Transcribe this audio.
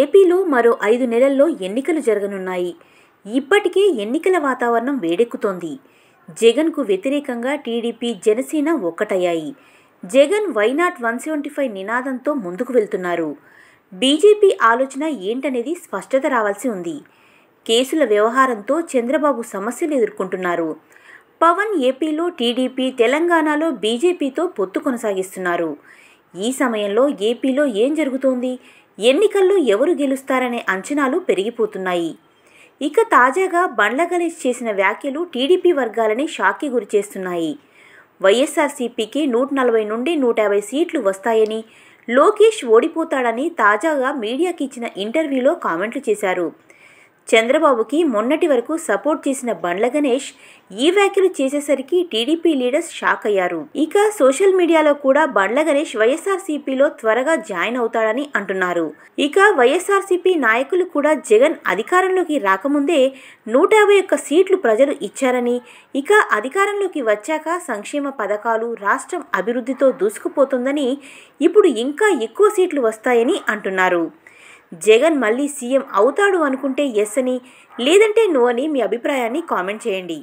ఏపీలో మరో ఐదు నెలల్లో ఎన్నికలు జరగనున్నాయి ఇప్పటికే ఎన్నికల వాతావరణం వేడెక్కుతోంది జగన్కు వ్యతిరేకంగా టీడీపీ జనసేన ఒక్కటయ్యాయి Jagan why not one seventy five నినాదంతో ముందుకు వెళ్తున్నారు బీజేపీ ఆలోచన ఏంటనేది స్పష్టత రావాల్సి ఉంది కేసుల వ్యవహారంతో చంద్రబాబు సమస్యలు ఎదుర్కొంటున్నారు పవన్ ఏపీలో టీడీపీ తెలంగాణలో బీజేపీతో పొత్తు కొనసాగిస్తున్నారు ఈ సమయంలో ఏపీలో ఏం జరుగుతోంది ఎన్నికల్లో ఎవరు గెలుస్తారనే అంచనాలు పెరిగిపోతున్నాయి ఇక తాజాగా బండ్ల బండ్లగలేజ్ చేసిన వ్యాఖ్యలు టీడీపీ వర్గాలని షాక్కి గురిచేస్తున్నాయి వైఎస్ఆర్సీపీకి నూట నలభై నుండి నూట యాభై సీట్లు వస్తాయని లోకేష్ ఓడిపోతాడని తాజాగా మీడియాకి ఇచ్చిన ఇంటర్వ్యూలో కామెంట్లు చేశారు చంద్రబాబుకి మొన్నటి వరకు సపోర్ట్ చేసిన బండ్ల గణేష్ ఈ వ్యాఖ్యలు చేసేసరికి టీడీపీ లీడర్స్ షాక్ అయ్యారు ఇక సోషల్ మీడియాలో కూడా బండ్ల గణేష్ వైఎస్ఆర్సీపీలో త్వరగా జాయిన్ అవుతాడని అంటున్నారు ఇక వైఎస్ఆర్సీపీ నాయకులు కూడా జగన్ అధికారంలోకి రాకముందే నూట యాభై ఒక్క సీట్లు ప్రజలు ఇచ్చారని ఇక అధికారంలోకి వచ్చాక సంక్షేమ పథకాలు రాష్ట్రం అభివృద్ధితో దూసుకుపోతుందని ఇప్పుడు ఇంకా ఎక్కువ సీట్లు వస్తాయని అంటున్నారు జగన్ మళ్ళీ సీఎం అవుతాడు అనుకుంటే ఎస్ అని లేదంటే నో అని మీ అభిప్రాయాన్ని కామెంట్ చేయండి